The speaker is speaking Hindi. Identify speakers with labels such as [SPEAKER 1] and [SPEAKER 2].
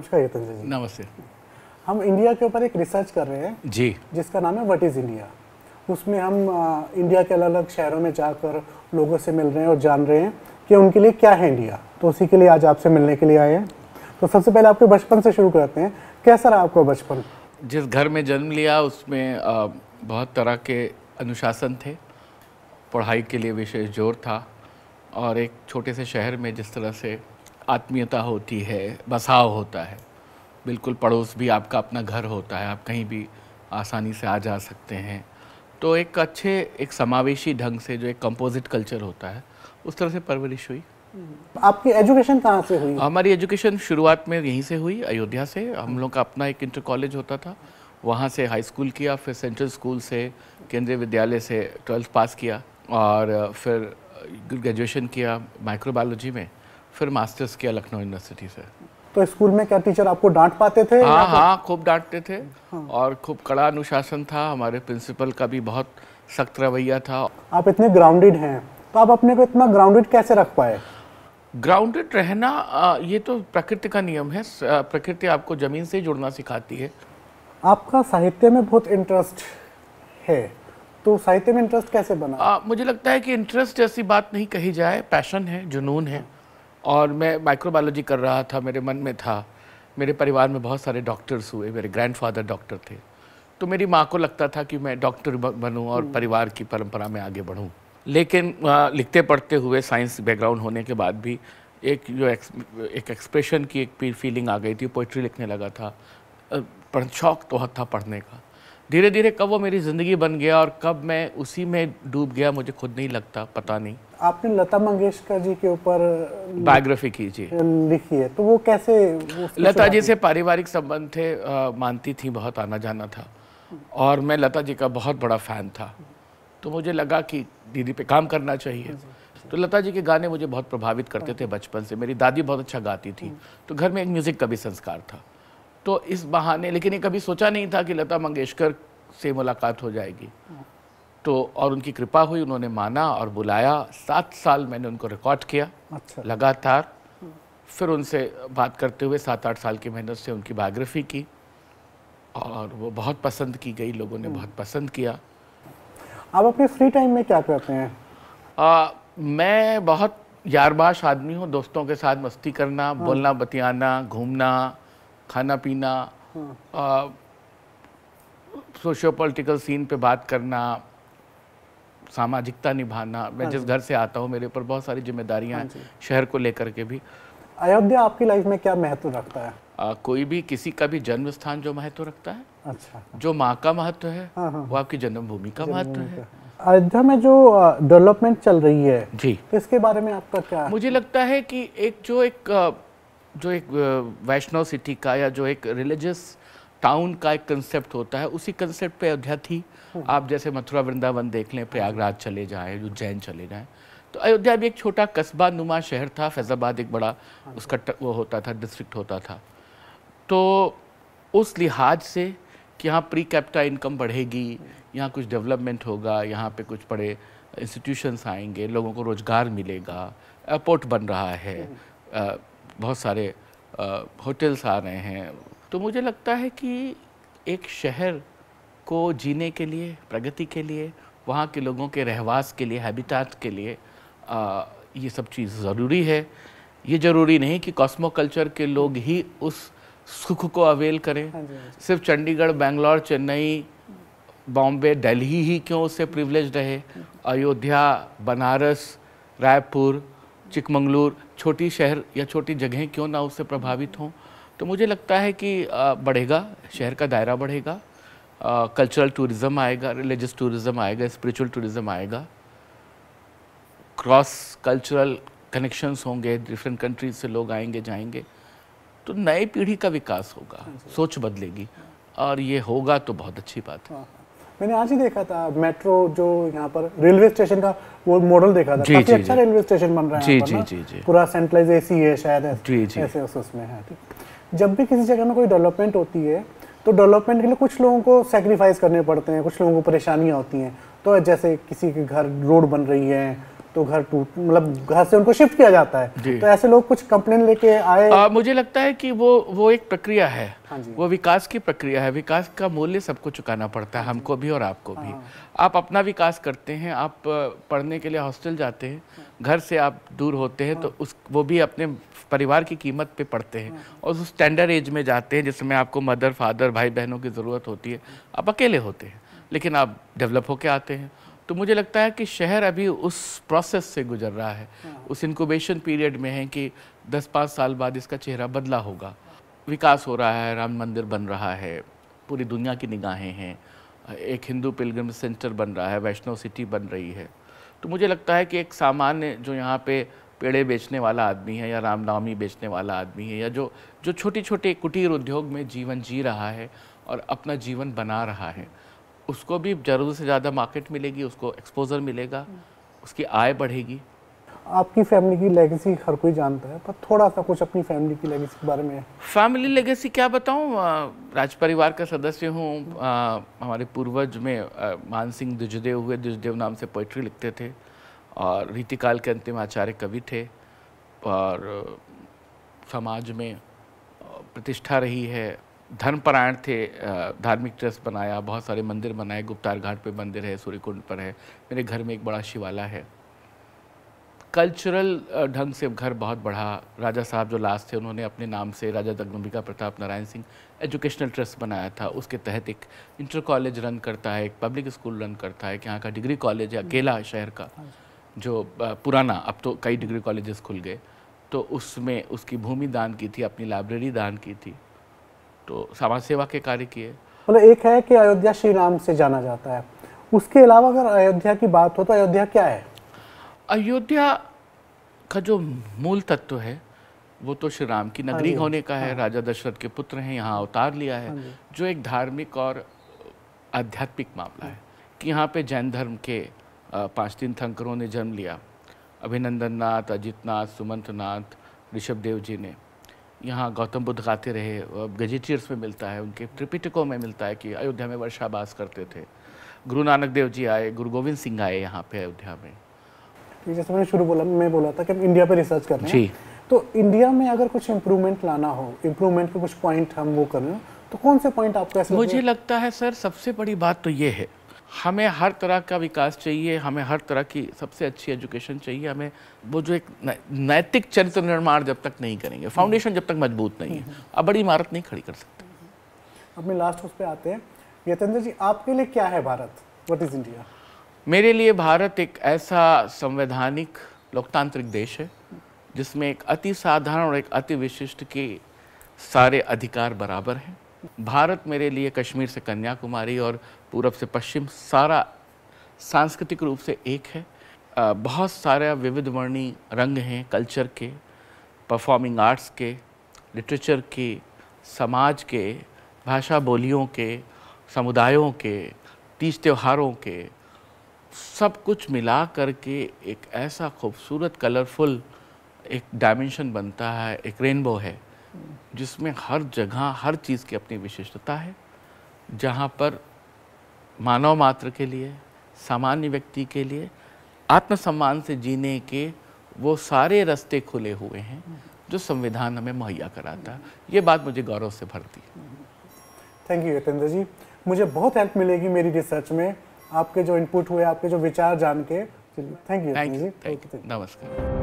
[SPEAKER 1] नमस्कार यतन जी नमस्ते हम इंडिया के ऊपर एक रिसर्च कर रहे हैं जी जिसका नाम है वट इज़ इंडिया उसमें हम इंडिया के अलग अलग शहरों में जाकर लोगों से मिल रहे हैं और जान रहे हैं कि उनके लिए क्या है इंडिया तो उसी के लिए आज आपसे मिलने के लिए आए हैं तो सबसे पहले आपके बचपन से शुरू करते हैं कैसा रहा आपका बचपन
[SPEAKER 2] जिस घर में जन्म लिया उसमें बहुत तरह के अनुशासन थे पढ़ाई के लिए विशेष जोर था और एक छोटे से शहर में जिस तरह से आत्मीयता होती है बसाव होता है बिल्कुल पड़ोस भी आपका अपना घर होता है आप कहीं भी आसानी से आ जा सकते हैं तो एक अच्छे एक समावेशी ढंग से जो एक कंपोजिट कल्चर होता है उस तरह से परवरिश हुई
[SPEAKER 1] हम्म। आपकी एजुकेशन कहाँ से हुई
[SPEAKER 2] हमारी एजुकेशन शुरुआत में यहीं से हुई अयोध्या से हम लोग का अपना एक इंटर कॉलेज होता था वहाँ से हाई स्कूल किया फिर सेंट्रल स्कूल से केंद्रीय विद्यालय से ट्वेल्थ पास किया और फिर ग्रेजुएशन किया माइक्रोबायोलॉजी में फिर मास्टर्स किया लखनऊ यूनिवर्सिटी से
[SPEAKER 1] तो स्कूल में क्या टीचर आपको डांट पाते थे हाँ हाँ
[SPEAKER 2] खूब डांटते थे हाँ। और खूब कड़ा अनुशासन था हमारे प्रिंसिपल का भी बहुत सख्त रवैया था
[SPEAKER 1] आप इतने ग्राउंडेड हैं तो आप अपने को इतना ग्राउंडेड कैसे रख पाए
[SPEAKER 2] ग्राउंडेड रहना ये तो प्रकृति का नियम है प्रकृति आपको ज़मीन से जुड़ना सिखाती है
[SPEAKER 1] आपका साहित्य में बहुत इंटरेस्ट है तो साहित्य में इंटरेस्ट कैसे बना आ,
[SPEAKER 2] मुझे लगता है कि इंटरेस्ट जैसी बात नहीं कही जाए पैशन है जुनून है और मैं माइक्रोबायोलॉजी कर रहा था मेरे मन में था मेरे परिवार में बहुत सारे डॉक्टर्स हुए मेरे ग्रैंडफादर डॉक्टर थे तो मेरी माँ को लगता था कि मैं डॉक्टर बनूँ और हम्म। परिवार की परंपरा में आगे बढ़ूँ लेकिन लिखते पढ़ते हुए साइंस बैकग्राउंड होने के बाद भी एक जो एक, एक्सप्रेशन की एक फीलिंग आ गई थी पोइट्री लिखने लगा था शौक तो था पढ़ने का धीरे धीरे कब वो मेरी ज़िंदगी बन गया और कब मैं उसी में डूब गया मुझे खुद नहीं लगता पता नहीं
[SPEAKER 1] आपने लता मंगेशकर जी के ऊपर बायोग्राफी की जी लिखी है तो वो कैसे वो लता जी
[SPEAKER 2] से पारिवारिक संबंध थे मानती थी बहुत आना जाना था और मैं लता जी का बहुत बड़ा फ़ैन था तो मुझे लगा कि दीदी पे काम करना चाहिए तो लता जी के गाने मुझे बहुत प्रभावित करते थे बचपन से मेरी दादी बहुत अच्छा गाती थी हम्म। तो घर में एक म्यूज़िक का भी संस्कार था तो इस बहाने लेकिन ये कभी सोचा नहीं था कि लता मंगेशकर से मुलाकात हो जाएगी तो और उनकी कृपा हुई उन्होंने माना और बुलाया सात साल मैंने उनको रिकॉर्ड किया अच्छा। लगातार हम्म। फिर उनसे बात करते हुए सात आठ साल की मेहनत से उनकी बायोग्राफी की और वो बहुत पसंद की गई लोगों ने हम्म। बहुत पसंद किया
[SPEAKER 1] आप अपने फ्री टाइम में क्या करते हैं
[SPEAKER 2] आ, मैं बहुत यारबाश आदमी हूँ दोस्तों के साथ मस्ती करना हाँ। बोलना बतियाना घूमना खाना पीना सोशियो पॉलिटिकल सीन पे बात करना सामाजिकता निभाना मैं हाँ जिस घर से आता हूँ मेरे ऊपर बहुत सारी जिम्मेदारियाँ हाँ हैं शहर को लेकर के भी
[SPEAKER 1] अयोध्या आपकी लाइफ में क्या महत्व रखता है
[SPEAKER 2] आ, कोई भी किसी का भी जन्म स्थान जो महत्व रखता है अच्छा जो माँ का महत्व है हाँ, वो आपकी जन्मभूमि का महत्व है
[SPEAKER 1] अयोध्या में जो डेवलपमेंट चल रही है जी तो इसके बारे में आपका क्या
[SPEAKER 2] मुझे लगता है कि एक जो एक जो एक वैष्णव सिटी का या जो एक रिलीजियस टाउन का एक कंसेप्ट होता है उसी कंसेप्ट पे अयोध्या थी हम्म। आप जैसे मथुरा वृंदावन देख लें प्रयागराज चले जाएं उज्जैन चले जाएं तो अयोध्या भी एक छोटा कस्बा नुमा शहर था फैज़ाबाद एक बड़ा हाँ उसका वो होता था डिस्ट्रिक्ट होता था तो उस लिहाज से कि यहाँ प्री कैपिटा इनकम बढ़ेगी हम्म। यहाँ कुछ डेवलपमेंट होगा यहाँ पे कुछ बड़े इंस्टीट्यूशंस आएंगे लोगों को रोज़गार मिलेगा एयरपोर्ट बन रहा है हम्म। बहुत सारे होटल्स आ रहे हैं तो मुझे लगता है कि एक शहर को जीने के लिए प्रगति के लिए वहाँ के लोगों के रहवास के लिए हैबिटाट के लिए आ, ये सब चीज़ ज़रूरी है ये ज़रूरी नहीं कि कॉस्मो कल्चर के लोग ही उस सुख को अवेल करें हाँ हाँ सिर्फ चंडीगढ़ बेंगलोर चेन्नई बॉम्बे दिल्ली ही क्यों उससे प्रिवलेज रहे हम्म। अयोध्या बनारस रायपुर चिकमंगलूर छोटी शहर या छोटी जगहें क्यों ना उससे प्रभावित हों तो मुझे लगता है कि बढ़ेगा शहर का दायरा बढ़ेगा कल्चरल टूरिज़्म आएगा रिलीजियस टूरिज़्म आएगा स्पिरिचुअल टूरिज़्म आएगा क्रॉस कल्चरल कनेक्शंस होंगे डिफरेंट कंट्रीज से लोग आएंगे जाएंगे तो नई पीढ़ी का विकास होगा हाँ सोच बदलेगी और ये होगा तो बहुत अच्छी बात है हाँ, हाँ।
[SPEAKER 1] मैंने आज ही देखा था मेट्रो जो यहाँ पर रेलवे स्टेशन का वो मॉडल देखा था काफी अच्छा रेलवे स्टेशन बन रहा है पूरा सेंट्रलाइज एसी है शायद ऐसे उसमें है जब भी किसी जगह में कोई डेवलपमेंट होती है तो डेवलपमेंट के लिए कुछ लोगों को सेक्रीफाइस करने पड़ते हैं कुछ लोगों को परेशानियाँ होती हैं तो जैसे किसी के घर रोड बन रही है तो घर टूट मतलब घर से उनको शिफ्ट किया जाता है तो ऐसे लोग कुछ कंप्लेन लेके आए
[SPEAKER 2] आ, मुझे लगता है कि वो वो एक प्रक्रिया है हाँ वो विकास की प्रक्रिया है विकास का मूल्य सबको चुकाना पड़ता है हमको भी और आपको भी हाँ। आप अपना विकास करते हैं आप पढ़ने के लिए हॉस्टल जाते हैं घर से आप दूर होते हैं तो हाँ। उस वो भी अपने परिवार की कीमत पे पड़ते हैं हाँ। और उस स्टैंडर्ड एज में जाते हैं जिसमें आपको मदर फादर भाई बहनों की ज़रूरत होती है आप अकेले होते हैं लेकिन आप डेवलप होके आते हैं तो मुझे लगता है कि शहर अभी उस प्रोसेस से गुजर रहा है हाँ। उस इनकोबेशन पीरियड में है कि 10-5 साल बाद इसका चेहरा बदला होगा विकास हो रहा है राम मंदिर बन रहा है पूरी दुनिया की निगाहें हैं एक हिंदू पिलग्रम सेंटर बन रहा है वैष्णव सिटी बन रही है तो मुझे लगता है कि एक सामान्य जो यहाँ पे पेड़े बेचने वाला आदमी है या रामनवमी बेचने वाला आदमी है या जो जो छोटे छोटे कुटीर उद्योग में जीवन जी रहा है और अपना जीवन बना रहा है उसको भी ज़रूरत से ज़्यादा मार्केट मिलेगी उसको एक्सपोजर मिलेगा उसकी आय बढ़ेगी
[SPEAKER 1] आपकी फैमिली की लेगेसी हर कोई जानता है पर थोड़ा सा कुछ अपनी फैमिली की लेगेसी के बारे में
[SPEAKER 2] फैमिली लेगेसी क्या बताऊँ राज परिवार का सदस्य हूँ हमारे पूर्वज में मान सिंह दुजदेव हुए दुजदेव नाम से पोइट्री लिखते थे और रीतिकाल के अंतिम आचार्य कवि थे और समाज में प्रतिष्ठा रही है धर्मपरायण थे धार्मिक ट्रस्ट बनाया बहुत सारे मंदिर बनाए गुप्तार घाट पे मंदिर है सूर्यकुंड पर है मेरे घर में एक बड़ा शिवाला है कल्चरल ढंग से घर बहुत बढ़ा राजा साहब जो लास्ट थे उन्होंने अपने नाम से राजा जगदम्बिका प्रताप नारायण सिंह एजुकेशनल ट्रस्ट बनाया था उसके तहत एक इंटर कॉलेज रन करता है एक पब्लिक स्कूल रन करता है कि यहाँ का डिग्री कॉलेज है अकेला शहर का हाँ जो पुराना अब तो कई डिग्री कॉलेजेस खुल गए तो उसमें उसकी भूमि दान की थी अपनी लाइब्रेरी दान की थी तो समाज सेवा के कार्य किए
[SPEAKER 1] मतलब एक है कि अयोध्या श्री राम से जाना जाता है उसके अलावा अगर अयोध्या की बात हो तो अयोध्या क्या है अयोध्या
[SPEAKER 2] का जो मूल तत्व है वो तो श्री राम की नगरी हाँ हाँ होने का है हाँ। राजा दशरथ के पुत्र हैं यहाँ अवतार लिया है जो एक धार्मिक और आध्यात्मिक मामला है कि यहाँ पे जैन धर्म के पांच तीन थंकरों ने जन्म लिया अभिनंदन नाथ अजित नाथ सुमंत नाथ ऋषभ देव जी ने यहाँ गौतम बुद्ध गाते रहे गजेटियर्स में मिलता है उनके त्रिपिटकों में मिलता है कि अयोध्या में वर्षाबास करते थे गुरु नानक देव जी आए गुरु गोविंद सिंह आए यहाँ पे अयोध्या में
[SPEAKER 1] जैसे मैंने शुरू बोला मैं बोला था कि हम इंडिया पर रिसर्च कर रहे हैं तो इंडिया में अगर कुछ इम्प्रूवमेंट लाना हो इम्प्रूवमेंट के कुछ पॉइंट हम वो करें तो कौन से पॉइंट आपको ऐसे मुझे
[SPEAKER 2] लगता है सर सबसे बड़ी बात तो ये है हमें हर तरह का विकास चाहिए हमें हर तरह की सबसे अच्छी एजुकेशन चाहिए हमें वो जो एक नैतिक चरित्र निर्माण जब तक नहीं करेंगे फाउंडेशन हम्म। जब तक मजबूत नहीं है हम्म। अब बड़ी इमारत नहीं खड़ी कर सकते
[SPEAKER 1] हम्म। अपने लास्ट उस पर आते हैं यतेंद्र जी आपके लिए क्या है भारत वट इज़ इंडिया
[SPEAKER 2] मेरे लिए भारत एक ऐसा संवैधानिक लोकतांत्रिक देश है जिसमें एक अति साधारण और एक अति विशिष्ट के सारे अधिकार बराबर हैं भारत मेरे लिए कश्मीर से कन्याकुमारी और पूरब से पश्चिम सारा सांस्कृतिक रूप से एक है बहुत सारे विविध वर्णी रंग हैं कल्चर के परफॉर्मिंग आर्ट्स के लिटरेचर के समाज के भाषा बोलियों के समुदायों के तीज त्योहारों के सब कुछ मिला करके एक ऐसा खूबसूरत कलरफुल एक डायमेंशन बनता है एक रेनबो है जिसमें हर जगह हर चीज़ की अपनी विशिष्टता है जहाँ पर मानव मात्र के लिए सामान्य व्यक्ति के लिए आत्मसम्मान से जीने के वो सारे रास्ते खुले हुए हैं जो संविधान हमें मुहैया कराता है ये बात मुझे गौरव से भरती
[SPEAKER 1] है थैंक यू यतेंद्र जी मुझे बहुत हेल्प मिलेगी मेरी रिसर्च में आपके जो इनपुट हुए आपके जो विचार जान के थैंक यू थैंक
[SPEAKER 2] यू नमस्कार